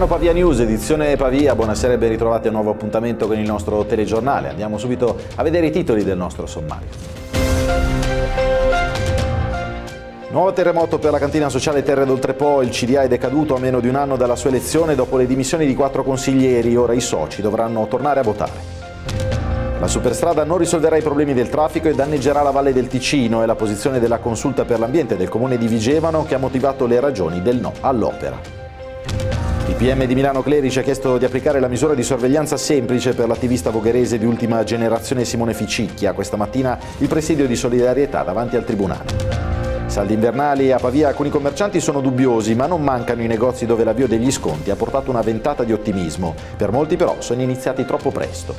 Milano Pavia News, edizione Pavia, buonasera e ben ritrovati a un nuovo appuntamento con il nostro telegiornale. Andiamo subito a vedere i titoli del nostro sommario. Nuovo terremoto per la cantina sociale Terre d'Oltrepo, il CDA è decaduto a meno di un anno dalla sua elezione dopo le dimissioni di quattro consiglieri, ora i soci dovranno tornare a votare. La superstrada non risolverà i problemi del traffico e danneggerà la Valle del Ticino e la posizione della consulta per l'ambiente del comune di Vigevano che ha motivato le ragioni del no all'opera. Il PM di Milano Clerici ha chiesto di applicare la misura di sorveglianza semplice per l'attivista vogherese di ultima generazione Simone Ficicchia. Questa mattina il presidio di solidarietà davanti al Tribunale. Saldi invernali a Pavia alcuni commercianti sono dubbiosi, ma non mancano i negozi dove l'avvio degli sconti ha portato una ventata di ottimismo. Per molti però sono iniziati troppo presto.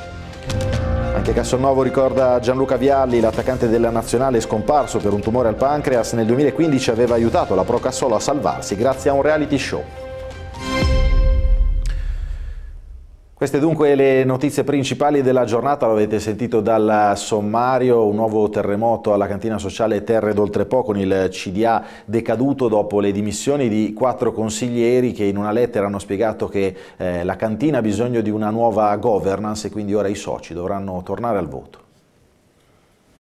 Anche Castelnuovo ricorda Gianluca Vialli, l'attaccante della nazionale scomparso per un tumore al pancreas, nel 2015 aveva aiutato la Pro Cassolo a salvarsi grazie a un reality show. Queste dunque le notizie principali della giornata, lo avete sentito dal sommario, un nuovo terremoto alla cantina sociale Terre d'Oltrepò con il CDA decaduto dopo le dimissioni di quattro consiglieri che in una lettera hanno spiegato che eh, la cantina ha bisogno di una nuova governance e quindi ora i soci dovranno tornare al voto.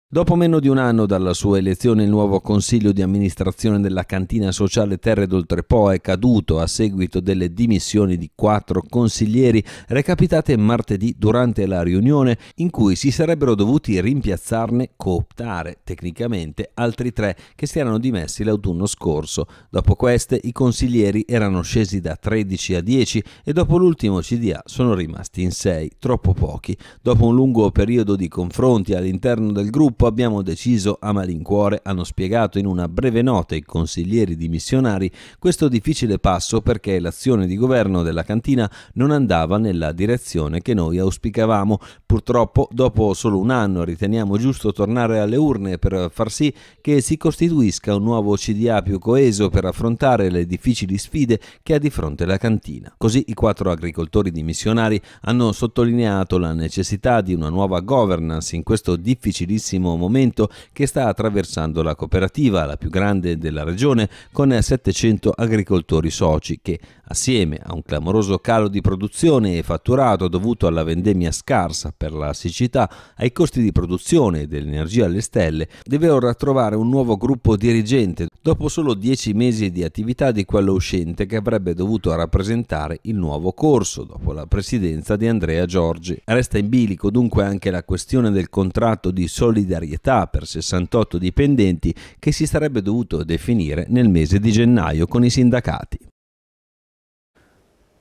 Dopo meno di un anno dalla sua elezione il nuovo consiglio di amministrazione della cantina sociale Terre d'Oltrepo è caduto a seguito delle dimissioni di quattro consiglieri recapitate martedì durante la riunione in cui si sarebbero dovuti rimpiazzarne, cooptare tecnicamente, altri tre che si erano dimessi l'autunno scorso. Dopo queste i consiglieri erano scesi da 13 a 10 e dopo l'ultimo CDA sono rimasti in 6, troppo pochi. Dopo un lungo periodo di confronti all'interno del gruppo gruppo abbiamo deciso a malincuore, hanno spiegato in una breve nota i consiglieri dimissionari, questo difficile passo perché l'azione di governo della cantina non andava nella direzione che noi auspicavamo. Purtroppo dopo solo un anno riteniamo giusto tornare alle urne per far sì che si costituisca un nuovo CDA più coeso per affrontare le difficili sfide che ha di fronte la cantina. Così i quattro agricoltori dimissionari hanno sottolineato la necessità di una nuova governance in questo difficilissimo gravissimo momento che sta attraversando la cooperativa, la più grande della regione, con 700 agricoltori soci che, assieme a un clamoroso calo di produzione e fatturato dovuto alla vendemmia scarsa per la siccità, ai costi di produzione e dell'energia alle stelle, deve ora trovare un nuovo gruppo dirigente dopo solo 10 mesi di attività di quello uscente che avrebbe dovuto rappresentare il nuovo corso dopo la presidenza di Andrea Giorgi. Resta in bilico dunque anche la questione del contratto di solidarietà solidarietà per 68 dipendenti che si sarebbe dovuto definire nel mese di gennaio con i sindacati.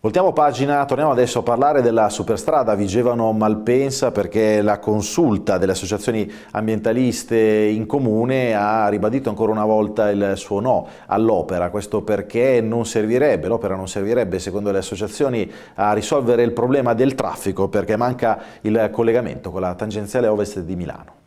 Voltiamo pagina, torniamo adesso a parlare della superstrada Vigevano-Malpensa perché la consulta delle associazioni ambientaliste in comune ha ribadito ancora una volta il suo no all'opera, questo perché non servirebbe, l'opera non servirebbe secondo le associazioni a risolvere il problema del traffico perché manca il collegamento con la tangenziale ovest di Milano.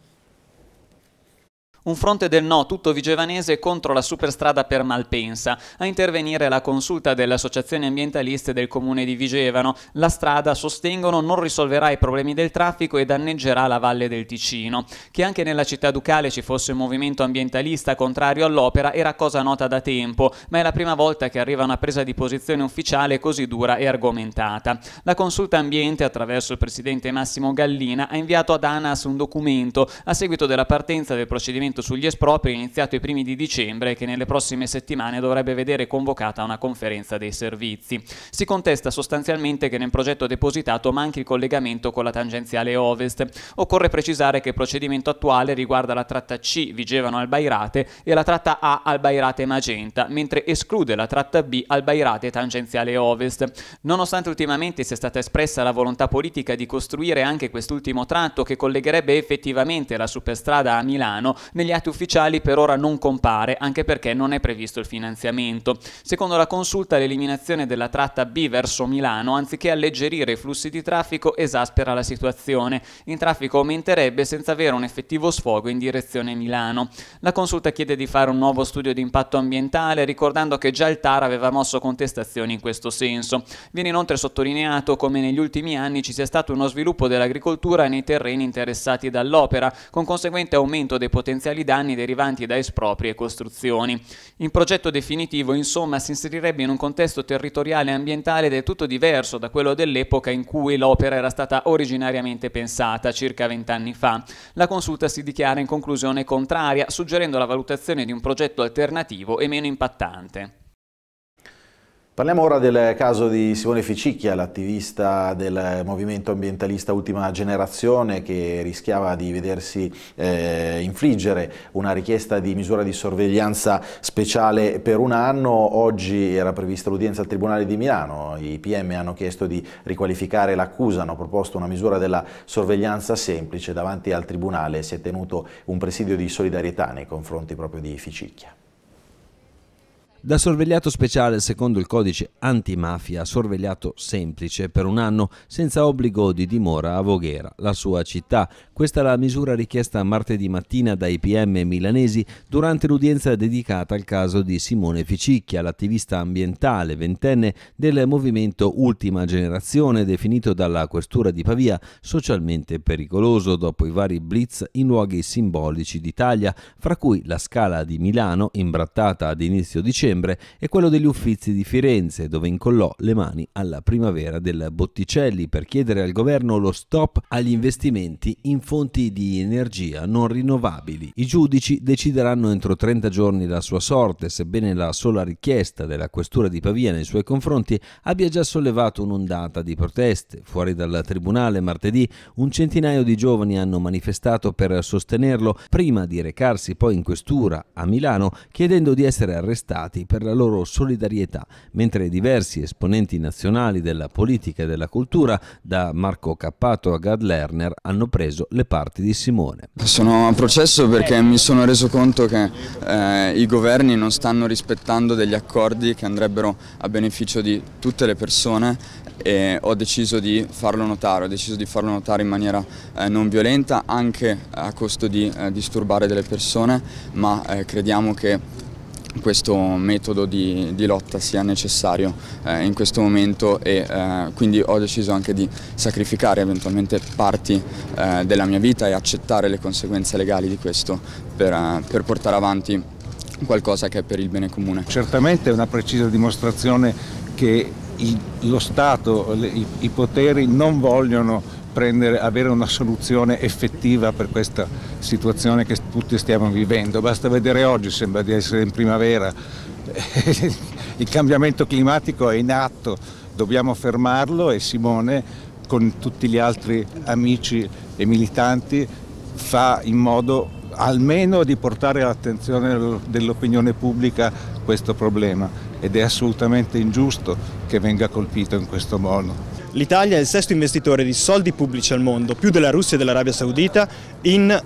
Un fronte del no tutto vigevanese contro la superstrada per Malpensa. A intervenire la consulta delle associazioni ambientaliste del comune di Vigevano. La strada, sostengono, non risolverà i problemi del traffico e danneggerà la valle del Ticino. Che anche nella città ducale ci fosse un movimento ambientalista contrario all'opera era cosa nota da tempo, ma è la prima volta che arriva una presa di posizione ufficiale così dura e argomentata. La consulta ambiente, attraverso il presidente Massimo Gallina, ha inviato ad ANAS un documento a seguito della partenza del procedimento provvedimento sugli espropri iniziato i primi di dicembre e che nelle prossime settimane dovrebbe vedere convocata una conferenza dei servizi. Si contesta sostanzialmente che nel progetto depositato manchi il collegamento con la tangenziale ovest. Occorre precisare che il procedimento attuale riguarda la tratta C Vigevano al Bairate e la tratta A al Bairate Magenta, mentre esclude la tratta B al Bairate tangenziale ovest. Nonostante ultimamente sia stata espressa la volontà politica di costruire anche quest'ultimo tratto che collegherebbe effettivamente la superstrada a Milano, negli atti ufficiali per ora non compare, anche perché non è previsto il finanziamento. Secondo la consulta l'eliminazione della tratta B verso Milano, anziché alleggerire i flussi di traffico, esaspera la situazione. Il traffico aumenterebbe senza avere un effettivo sfogo in direzione Milano. La consulta chiede di fare un nuovo studio di impatto ambientale, ricordando che già il TAR aveva mosso contestazioni in questo senso. Viene inoltre sottolineato come negli ultimi anni ci sia stato uno sviluppo dell'agricoltura nei terreni interessati dall'opera, con conseguente aumento dei potenziali potenziali danni derivanti da espropri e costruzioni. Il progetto definitivo, insomma, si inserirebbe in un contesto territoriale e ambientale del tutto diverso da quello dell'epoca in cui l'opera era stata originariamente pensata, circa vent'anni fa. La consulta si dichiara in conclusione contraria, suggerendo la valutazione di un progetto alternativo e meno impattante. Parliamo ora del caso di Simone Ficicchia, l'attivista del movimento ambientalista Ultima Generazione che rischiava di vedersi eh, infliggere una richiesta di misura di sorveglianza speciale per un anno. Oggi era prevista l'udienza al Tribunale di Milano, i PM hanno chiesto di riqualificare l'accusa, hanno proposto una misura della sorveglianza semplice. Davanti al Tribunale si è tenuto un presidio di solidarietà nei confronti proprio di Ficicchia. Da sorvegliato speciale, secondo il codice antimafia, sorvegliato semplice per un anno senza obbligo di dimora a Voghera, la sua città. Questa è la misura richiesta martedì mattina dai PM milanesi durante l'udienza dedicata al caso di Simone Ficicchia, l'attivista ambientale ventenne del movimento Ultima Generazione, definito dalla Questura di Pavia socialmente pericoloso dopo i vari blitz in luoghi simbolici d'Italia, fra cui la Scala di Milano, imbrattata ad inizio dicembre settembre e quello degli Uffizi di Firenze, dove incollò le mani alla primavera del Botticelli per chiedere al governo lo stop agli investimenti in fonti di energia non rinnovabili. I giudici decideranno entro 30 giorni la sua sorte, sebbene la sola richiesta della questura di Pavia nei suoi confronti abbia già sollevato un'ondata di proteste. Fuori dal tribunale martedì un centinaio di giovani hanno manifestato per sostenerlo prima di recarsi poi in questura a Milano chiedendo di essere arrestati Stati per la loro solidarietà, mentre diversi esponenti nazionali della politica e della cultura, da Marco Cappato a Gad Lerner, hanno preso le parti di Simone. Sono a processo perché mi sono reso conto che eh, i governi non stanno rispettando degli accordi che andrebbero a beneficio di tutte le persone e ho deciso di farlo notare, ho deciso di farlo notare in maniera eh, non violenta anche a costo di eh, disturbare delle persone, ma eh, crediamo che questo metodo di, di, lotta sia necessario eh, in questo momento e eh, quindi ho deciso anche di sacrificare eventualmente parti eh, della mia vita e accettare le conseguenze legali di questo per, eh, per portare avanti qualcosa che è per il bene comune. Certamente è una precisa dimostrazione che lo Stato, i, i poteri non vogliono prendere, avere una soluzione effettiva per questa situazione che tutti stiamo vivendo. Basta vedere oggi, sembra di essere in primavera, il cambiamento climatico è in atto, dobbiamo fermarlo e Simone con tutti gli altri amici e militanti fa in modo almeno di portare all'attenzione dell'opinione pubblica questo problema ed è assolutamente ingiusto che venga colpito in questo modo. L'Italia è il sesto investitore di soldi pubblici al mondo, più della Russia e dell'Arabia Saudita, in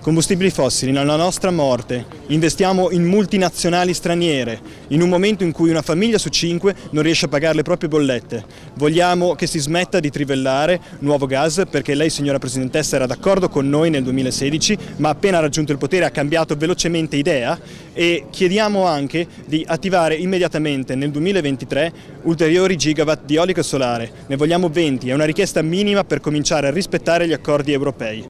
Combustibili fossili, nella nostra morte, investiamo in multinazionali straniere, in un momento in cui una famiglia su cinque non riesce a pagare le proprie bollette. Vogliamo che si smetta di trivellare nuovo gas perché lei signora Presidentessa era d'accordo con noi nel 2016 ma appena raggiunto il potere ha cambiato velocemente idea e chiediamo anche di attivare immediatamente nel 2023 ulteriori gigawatt di eolico e solare. Ne vogliamo 20, è una richiesta minima per cominciare a rispettare gli accordi europei.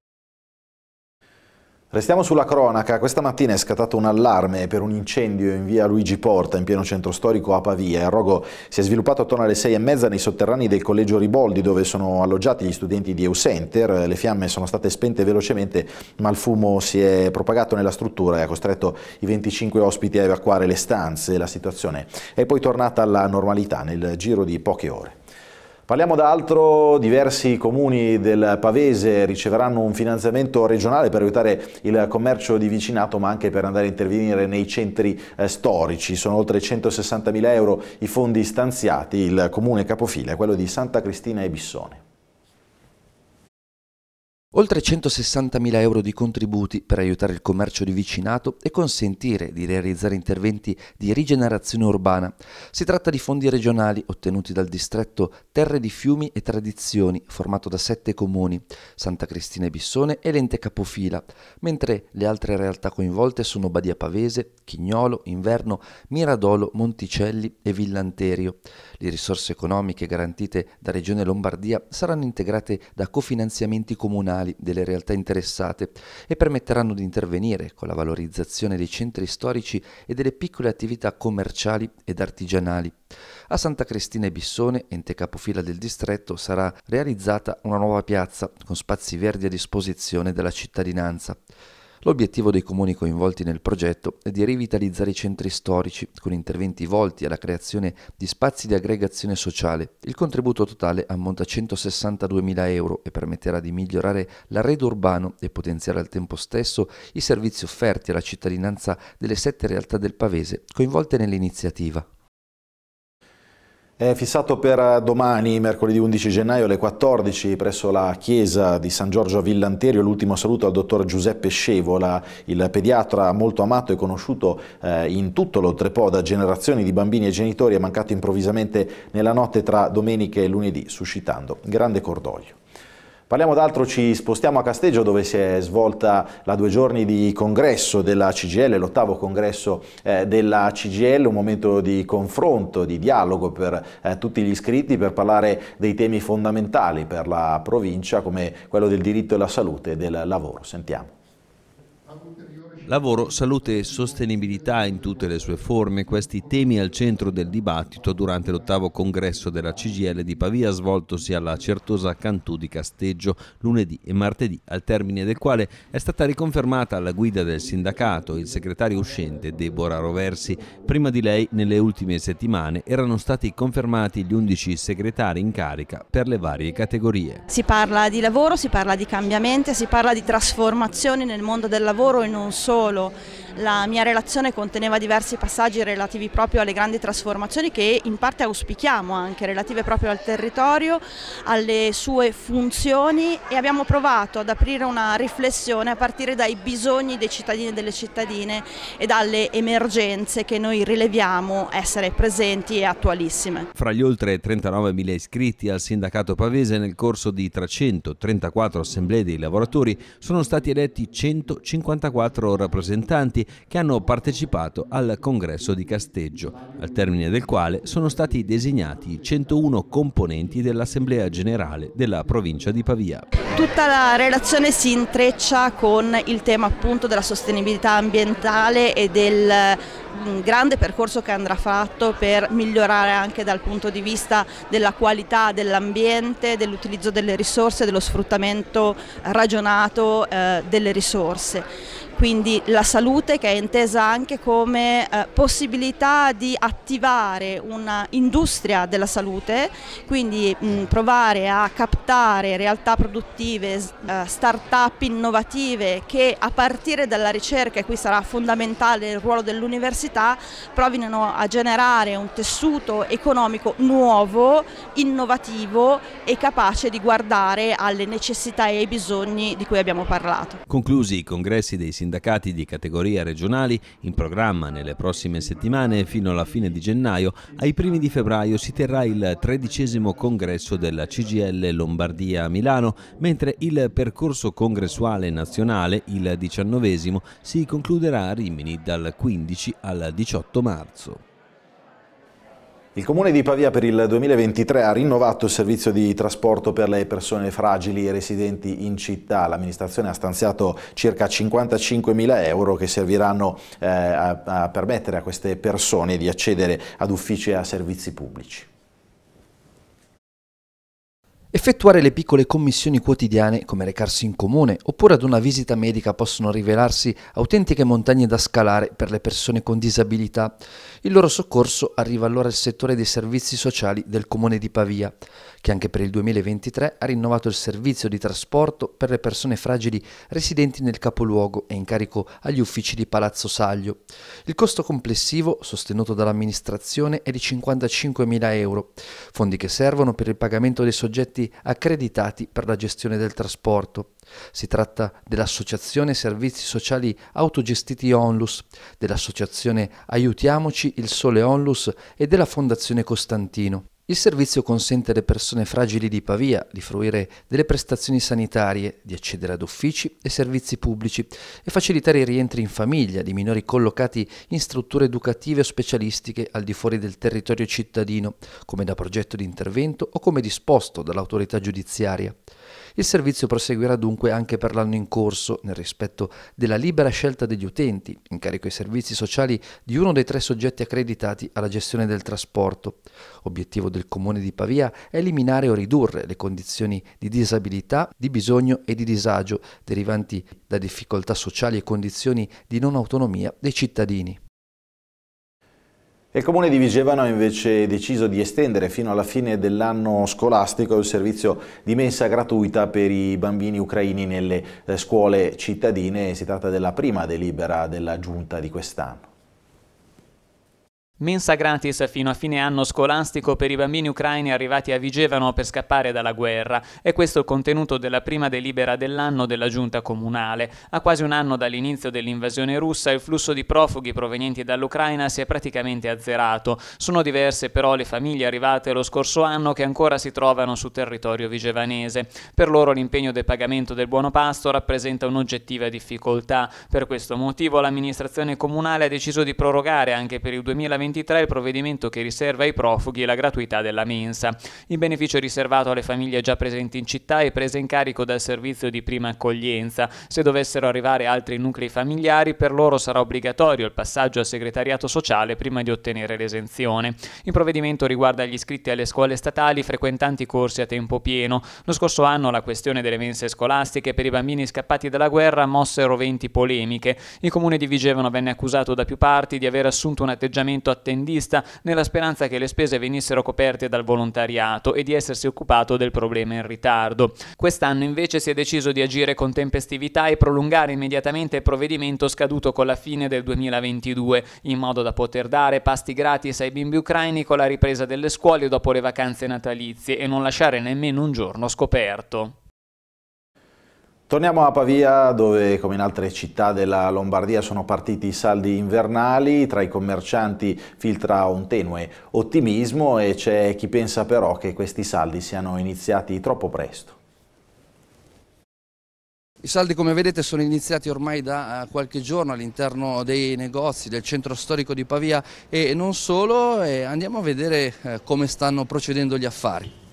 Restiamo sulla cronaca, questa mattina è scattato un allarme per un incendio in via Luigi Porta in pieno centro storico a Pavia. Il rogo si è sviluppato attorno alle sei e mezza nei sotterranei del collegio Riboldi dove sono alloggiati gli studenti di Eusenter. Le fiamme sono state spente velocemente ma il fumo si è propagato nella struttura e ha costretto i 25 ospiti a evacuare le stanze. La situazione è poi tornata alla normalità nel giro di poche ore. Parliamo d'altro, diversi comuni del Pavese riceveranno un finanziamento regionale per aiutare il commercio di vicinato ma anche per andare a intervenire nei centri eh, storici. Sono oltre 160 mila euro i fondi stanziati, il comune capofila è quello di Santa Cristina e Bissone. Oltre 160.000 euro di contributi per aiutare il commercio di vicinato e consentire di realizzare interventi di rigenerazione urbana. Si tratta di fondi regionali ottenuti dal distretto Terre di Fiumi e Tradizioni, formato da sette comuni, Santa Cristina e Bissone e l'ente Capofila, mentre le altre realtà coinvolte sono Badia Pavese, Chignolo, Inverno, Miradolo, Monticelli e Villanterio. Le risorse economiche garantite da Regione Lombardia saranno integrate da cofinanziamenti comunali comunali delle realtà interessate e permetteranno di intervenire con la valorizzazione dei centri storici e delle piccole attività commerciali ed artigianali. A Santa Cristina e Bissone, ente capofila del distretto, sarà realizzata una nuova piazza con spazi verdi a disposizione della cittadinanza. L'obiettivo dei comuni coinvolti nel progetto è di rivitalizzare i centri storici con interventi volti alla creazione di spazi di aggregazione sociale. Il contributo totale ammonta a 162.000 euro e permetterà di migliorare l'arredo urbano e potenziare al tempo stesso i servizi offerti alla cittadinanza delle sette realtà del Pavese coinvolte nell'iniziativa. È fissato per domani, mercoledì 11 gennaio alle 14, presso la chiesa di San Giorgio a Villanterio, l'ultimo saluto al dottor Giuseppe Scevola, il pediatra molto amato e conosciuto eh, in tutto l'Oltrepo da generazioni di bambini e genitori, è mancato improvvisamente nella notte tra domenica e lunedì, suscitando grande cordoglio. Parliamo d'altro, ci spostiamo a Casteggio dove si è svolta la due giorni di congresso della CGL, l'ottavo congresso eh, della CGL, un momento di confronto, di dialogo per eh, tutti gli iscritti per parlare dei temi fondamentali per la provincia come quello del diritto alla salute e del lavoro. Sentiamo. Lavoro, salute e sostenibilità in tutte le sue forme, questi temi al centro del dibattito durante l'ottavo congresso della CGL di Pavia svoltosi alla Certosa Cantù di Casteggio lunedì e martedì, al termine del quale è stata riconfermata alla guida del sindacato il segretario uscente Deborah Roversi. Prima di lei, nelle ultime settimane, erano stati confermati gli 11 segretari in carica per le varie categorie. Si parla di lavoro, si parla di cambiamenti, si parla di trasformazioni nel mondo del lavoro e non solo solo. La mia relazione conteneva diversi passaggi relativi proprio alle grandi trasformazioni che in parte auspichiamo anche, relative proprio al territorio, alle sue funzioni e abbiamo provato ad aprire una riflessione a partire dai bisogni dei cittadini e delle cittadine e dalle emergenze che noi rileviamo essere presenti e attualissime. Fra gli oltre 39.000 iscritti al sindacato pavese nel corso di 334 assemblee dei lavoratori sono stati eletti 154 rappresentanti rappresentanti che hanno partecipato al congresso di Casteggio, al termine del quale sono stati designati 101 componenti dell'Assemblea Generale della provincia di Pavia. Tutta la relazione si intreccia con il tema appunto della sostenibilità ambientale e del mm, grande percorso che andrà fatto per migliorare anche dal punto di vista della qualità dell'ambiente, dell'utilizzo delle risorse, dello sfruttamento ragionato eh, delle risorse quindi la salute che è intesa anche come eh, possibilità di attivare un'industria della salute, quindi mh, provare a captare realtà produttive, eh, start-up innovative che a partire dalla ricerca, e qui sarà fondamentale il ruolo dell'università, provino a generare un tessuto economico nuovo, innovativo e capace di guardare alle necessità e ai bisogni di cui abbiamo parlato. Conclusi i congressi dei sindacati sindacati di categoria regionali, in programma nelle prossime settimane fino alla fine di gennaio, ai primi di febbraio si terrà il tredicesimo congresso della CGL Lombardia a Milano, mentre il percorso congressuale nazionale, il diciannovesimo, si concluderà a Rimini dal 15 al 18 marzo. Il Comune di Pavia per il 2023 ha rinnovato il servizio di trasporto per le persone fragili residenti in città. L'amministrazione ha stanziato circa 55 mila euro che serviranno eh, a, a permettere a queste persone di accedere ad uffici e a servizi pubblici. Effettuare le piccole commissioni quotidiane, come recarsi in comune oppure ad una visita medica, possono rivelarsi autentiche montagne da scalare per le persone con disabilità. Il loro soccorso arriva allora al settore dei servizi sociali del comune di Pavia che anche per il 2023 ha rinnovato il servizio di trasporto per le persone fragili residenti nel capoluogo e in carico agli uffici di Palazzo Saglio. Il costo complessivo, sostenuto dall'amministrazione, è di 55.000 euro, fondi che servono per il pagamento dei soggetti accreditati per la gestione del trasporto. Si tratta dell'Associazione Servizi Sociali Autogestiti Onlus, dell'Associazione Aiutiamoci il Sole Onlus e della Fondazione Costantino. Il servizio consente alle persone fragili di Pavia di fruire delle prestazioni sanitarie, di accedere ad uffici e servizi pubblici e facilitare i rientri in famiglia di minori collocati in strutture educative o specialistiche al di fuori del territorio cittadino, come da progetto di intervento o come disposto dall'autorità giudiziaria. Il servizio proseguirà dunque anche per l'anno in corso, nel rispetto della libera scelta degli utenti, in carico ai servizi sociali di uno dei tre soggetti accreditati alla gestione del trasporto. Obiettivo del Comune di Pavia è eliminare o ridurre le condizioni di disabilità, di bisogno e di disagio derivanti da difficoltà sociali e condizioni di non autonomia dei cittadini. Il comune di Vigevano ha invece deciso di estendere fino alla fine dell'anno scolastico il servizio di mensa gratuita per i bambini ucraini nelle eh, scuole cittadine. Si tratta della prima delibera della giunta di quest'anno. Mensa gratis fino a fine anno scolastico per i bambini ucraini arrivati a Vigevano per scappare dalla guerra. È questo il contenuto della prima delibera dell'anno della giunta comunale. A quasi un anno dall'inizio dell'invasione russa il flusso di profughi provenienti dall'Ucraina si è praticamente azzerato. Sono diverse però le famiglie arrivate lo scorso anno che ancora si trovano su territorio vigevanese. Per loro l'impegno del pagamento del buono pasto rappresenta un'oggettiva difficoltà. Per questo motivo l'amministrazione comunale ha deciso di prorogare anche per il 2020 2023 il provvedimento che riserva ai profughi la gratuità della mensa. Il beneficio riservato alle famiglie già presenti in città è preso in carico dal servizio di prima accoglienza. Se dovessero arrivare altri nuclei familiari, per loro sarà obbligatorio il passaggio al segretariato sociale prima di ottenere l'esenzione. Il provvedimento riguarda gli iscritti alle scuole statali frequentanti corsi a tempo pieno. Lo scorso anno la questione delle mense scolastiche per i bambini scappati dalla guerra mossero venti polemiche. Il comune di Vigevano venne accusato da più parti di aver assunto un atteggiamento attendista nella speranza che le spese venissero coperte dal volontariato e di essersi occupato del problema in ritardo. Quest'anno invece si è deciso di agire con tempestività e prolungare immediatamente il provvedimento scaduto con la fine del 2022, in modo da poter dare pasti gratis ai bimbi ucraini con la ripresa delle scuole dopo le vacanze natalizie e non lasciare nemmeno un giorno scoperto. Torniamo a Pavia dove come in altre città della Lombardia sono partiti i saldi invernali, tra i commercianti filtra un tenue ottimismo e c'è chi pensa però che questi saldi siano iniziati troppo presto. I saldi come vedete sono iniziati ormai da eh, qualche giorno all'interno dei negozi del centro storico di Pavia e non solo, andiamo a vedere eh, come stanno procedendo gli affari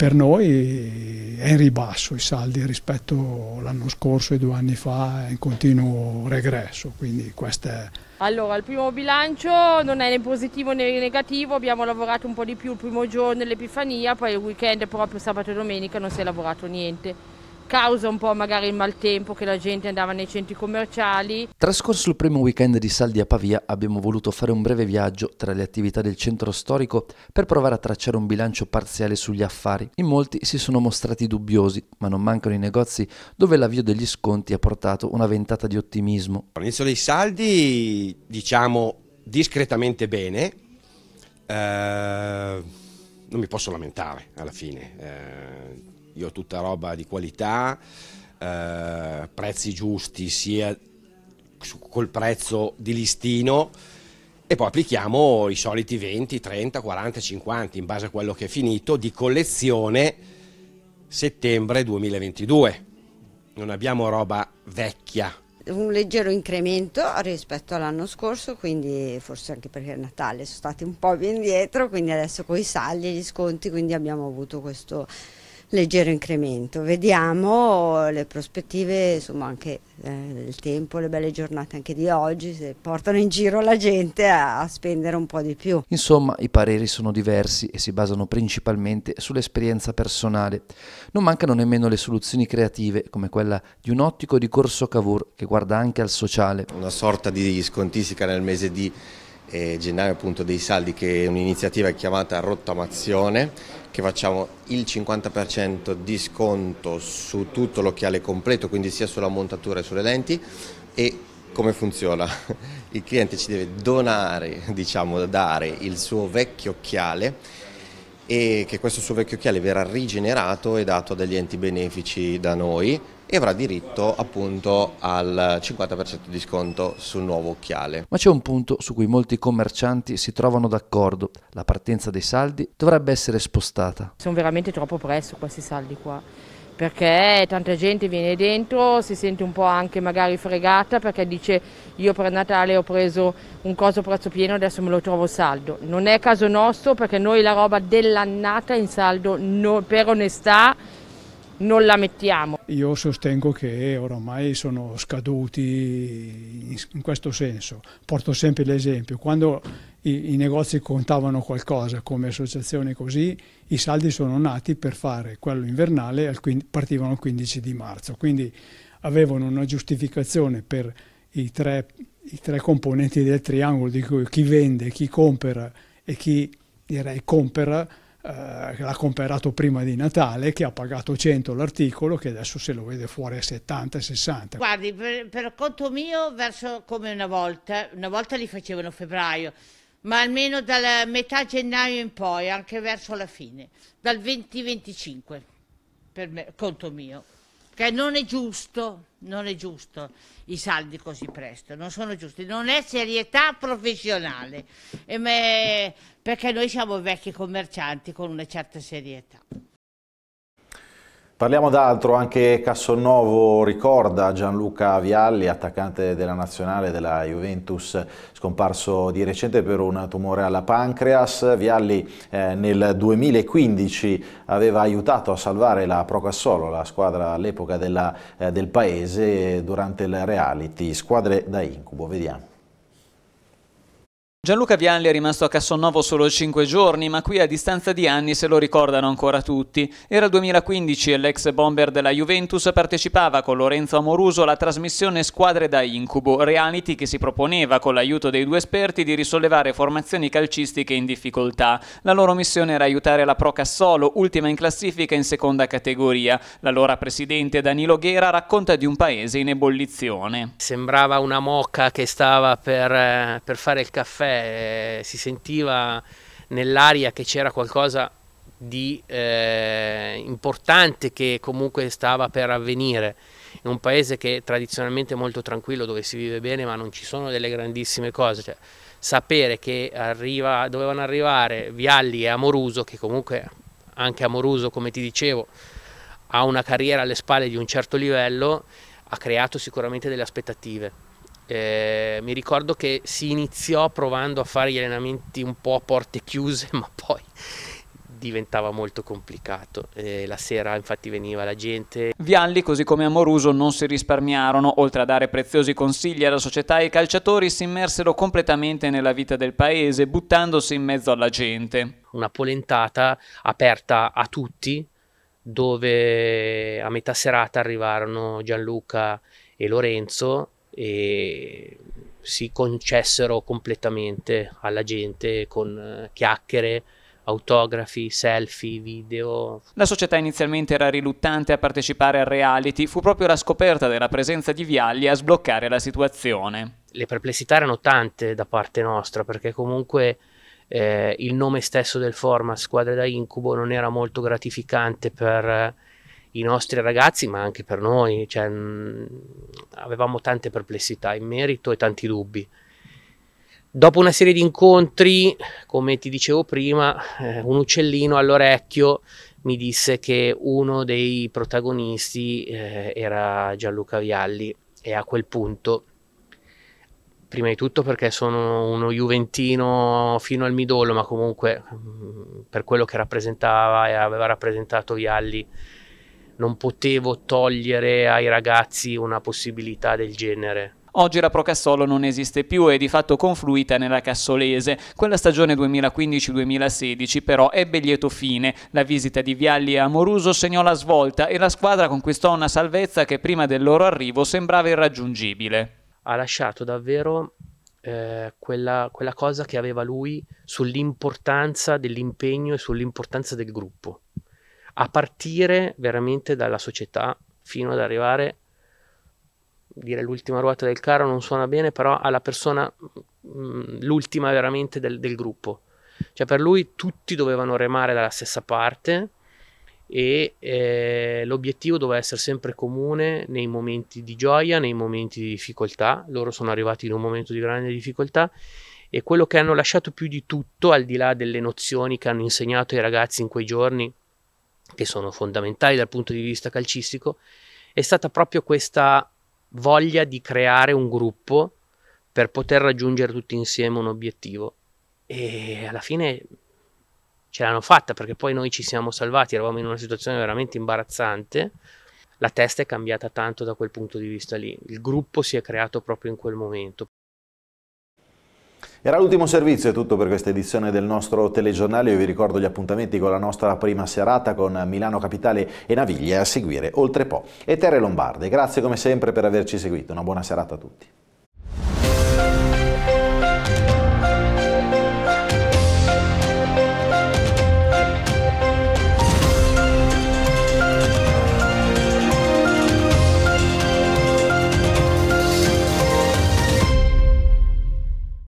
per noi è in ribasso i saldi rispetto all'anno scorso e due anni fa, è in continuo regresso, quindi questa è... Allora, il primo bilancio non è né positivo né negativo, abbiamo lavorato un po' di più il primo giorno dell'Epifania, poi il weekend proprio sabato e domenica non si è lavorato niente causa un po' magari il maltempo che la gente andava nei centri commerciali. Trascorso il primo weekend di Saldi a Pavia abbiamo voluto fare un breve viaggio tra le attività del centro storico per provare a tracciare un bilancio parziale sugli affari. In molti si sono mostrati dubbiosi, ma non mancano i negozi dove l'avvio degli sconti ha portato una ventata di ottimismo. All'inizio dei saldi diciamo discretamente bene, eh, non mi posso lamentare alla fine. Eh, io ho tutta roba di qualità, eh, prezzi giusti sia col prezzo di listino e poi applichiamo i soliti 20, 30, 40, 50 in base a quello che è finito di collezione settembre 2022. Non abbiamo roba vecchia. Un leggero incremento rispetto all'anno scorso, quindi forse anche perché è Natale sono stati un po' più indietro, quindi adesso con i saldi e gli sconti quindi abbiamo avuto questo leggero incremento. Vediamo le prospettive, insomma anche eh, del tempo, le belle giornate anche di oggi, se portano in giro la gente a, a spendere un po' di più. Insomma i pareri sono diversi e si basano principalmente sull'esperienza personale. Non mancano nemmeno le soluzioni creative come quella di un ottico di Corso Cavour che guarda anche al sociale. Una sorta di scontistica nel mese di eh, gennaio appunto dei saldi che è un'iniziativa chiamata rottamazione che facciamo il 50% di sconto su tutto l'occhiale completo, quindi sia sulla montatura e sulle lenti e come funziona? Il cliente ci deve donare, diciamo, dare il suo vecchio occhiale e che questo suo vecchio occhiale verrà rigenerato e dato a degli enti benefici da noi e avrà diritto appunto al 50% di sconto sul nuovo occhiale. Ma c'è un punto su cui molti commercianti si trovano d'accordo, la partenza dei saldi dovrebbe essere spostata. Sono veramente troppo presto questi saldi qua perché tanta gente viene dentro, si sente un po' anche magari fregata perché dice io per Natale ho preso un coso prezzo pieno, adesso me lo trovo saldo. Non è caso nostro perché noi la roba dell'annata in saldo no, per onestà non la mettiamo. Io sostengo che oramai sono scaduti in questo senso, porto sempre l'esempio, quando i, i, negozi contavano qualcosa come associazione così, i saldi sono nati per fare quello invernale, al, partivano il 15 di marzo, quindi avevano una giustificazione per i tre, i tre componenti del triangolo, di cui chi vende, chi compra e chi direi compra, eh, che l'ha comprato prima di Natale, che ha pagato 100 l'articolo, che adesso se lo vede fuori a 70, 60. Guardi, per, per conto mio, verso come una volta, una volta li facevano a febbraio, ma almeno dalla metà gennaio in poi, anche verso la fine, dal 2025, per me, conto mio perché non è giusto, non è giusto i saldi così presto, non sono giusti, non è serietà professionale, me, perché noi siamo vecchi commercianti con una certa serietà. Parliamo d'altro, anche Castelnuovo ricorda Gianluca Vialli, attaccante della nazionale della Juventus, scomparso di recente per un tumore alla pancreas. Vialli eh, nel 2015 aveva aiutato a salvare la Pro Cassolo, la squadra all'epoca eh, del paese, durante il reality, squadre da incubo. Vediamo. Gianluca Vialli è rimasto a Castelnuovo solo 5 giorni, ma qui a distanza di anni se lo ricordano ancora tutti. Era il 2015 e l'ex bomber della Juventus partecipava con Lorenzo Amoruso alla trasmissione Squadre da Incubo, reality che si proponeva con l'aiuto dei due esperti di risollevare formazioni calcistiche in difficoltà. La loro missione era aiutare la Pro Cassolo, ultima in classifica in seconda categoria. L'allora presidente Danilo Ghera racconta di un paese in ebollizione. Sembrava una mocca che stava per, eh, per fare il caffè cioè, eh, si sentiva nell'aria che c'era qualcosa di eh, importante che comunque stava per avvenire in un paese che è tradizionalmente molto tranquillo dove si vive bene ma non ci sono delle grandissime cose cioè, sapere che arriva, dovevano arrivare Vialli e Amoruso che comunque anche Amoruso come ti dicevo ha una carriera alle spalle di un certo livello ha creato sicuramente delle aspettative eh, mi ricordo che si iniziò provando a fare gli allenamenti un po' a porte chiuse, ma poi diventava molto complicato. Eh, la sera infatti veniva la gente. Vialli, così come Amoruso, non si risparmiarono. Oltre a dare preziosi consigli alla società e ai calciatori, si immersero completamente nella vita del paese, buttandosi in mezzo alla gente. Una polentata aperta a tutti, dove a metà serata arrivarono Gianluca e Lorenzo e si concessero completamente alla gente con eh, chiacchiere, autografi, selfie, video. La società inizialmente era riluttante a partecipare al reality, fu proprio la scoperta della presenza di Vialli a sbloccare la situazione. Le perplessità erano tante da parte nostra perché comunque eh, il nome stesso del format Squadre da incubo non era molto gratificante per i nostri ragazzi, ma anche per noi, cioè, mh, mm, avevamo tante perplessità in merito e tanti dubbi. Dopo una serie di incontri, come ti dicevo prima, eh, un uccellino all'orecchio mi disse che uno dei protagonisti eh, era Gianluca Vialli e a quel punto, prima di tutto perché sono uno juventino fino al midollo, ma comunque mh, mm, per quello che rappresentava e aveva rappresentato Vialli non potevo togliere ai ragazzi una possibilità del genere. Oggi la Pro Cassolo non esiste più e di fatto confluita nella Cassolese. Quella stagione 2015-2016 però ebbe lieto fine. La visita di Vialli e Amoruso segnò la svolta e la squadra conquistò una salvezza che prima del loro arrivo sembrava irraggiungibile. Ha lasciato davvero eh, quella, quella cosa che aveva lui sull'importanza dell'impegno e sull'importanza del gruppo a partire veramente dalla società fino ad arrivare dire l'ultima ruota del carro non suona bene però alla persona mh, mm, l'ultima veramente del, del, gruppo cioè per lui tutti dovevano remare dalla stessa parte e eh, l'obiettivo doveva essere sempre comune nei momenti di gioia nei momenti di difficoltà loro sono arrivati in un momento di grande difficoltà e quello che hanno lasciato più di tutto al di là delle nozioni che hanno insegnato ai ragazzi in quei giorni che sono fondamentali dal punto di vista calcistico, è stata proprio questa voglia di creare un gruppo per poter raggiungere tutti insieme un obiettivo. E alla fine ce l'hanno fatta perché poi noi ci siamo salvati, eravamo in una situazione veramente imbarazzante. La testa è cambiata tanto da quel punto di vista lì. Il gruppo si è creato proprio in quel momento. Era l'ultimo servizio, è tutto per questa edizione del nostro telegiornale. Io vi ricordo gli appuntamenti con la nostra prima serata con Milano Capitale e Naviglia a seguire oltre Po e Terre Lombarde. Grazie come sempre per averci seguito. Una buona serata a tutti.